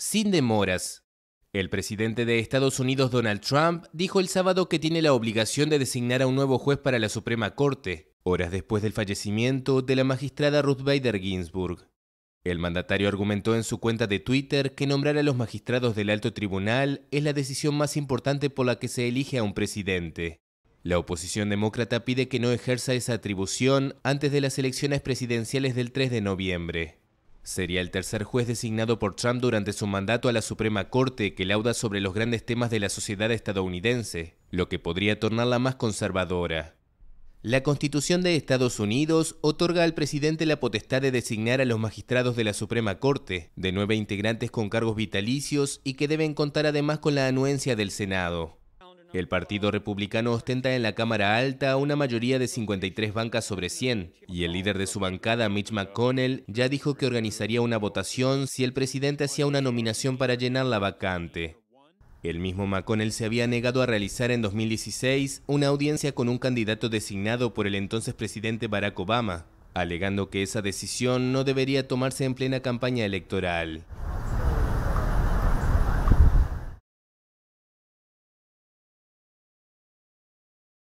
sin demoras. El presidente de Estados Unidos Donald Trump dijo el sábado que tiene la obligación de designar a un nuevo juez para la Suprema Corte, horas después del fallecimiento de la magistrada Ruth Bader Ginsburg. El mandatario argumentó en su cuenta de Twitter que nombrar a los magistrados del alto tribunal es la decisión más importante por la que se elige a un presidente. La oposición demócrata pide que no ejerza esa atribución antes de las elecciones presidenciales del 3 de noviembre. Sería el tercer juez designado por Trump durante su mandato a la Suprema Corte que lauda sobre los grandes temas de la sociedad estadounidense, lo que podría tornarla más conservadora. La Constitución de Estados Unidos otorga al presidente la potestad de designar a los magistrados de la Suprema Corte, de nueve integrantes con cargos vitalicios y que deben contar además con la anuencia del Senado. El Partido Republicano ostenta en la Cámara Alta una mayoría de 53 bancas sobre 100, y el líder de su bancada, Mitch McConnell, ya dijo que organizaría una votación si el presidente hacía una nominación para llenar la vacante. El mismo McConnell se había negado a realizar en 2016 una audiencia con un candidato designado por el entonces presidente Barack Obama, alegando que esa decisión no debería tomarse en plena campaña electoral.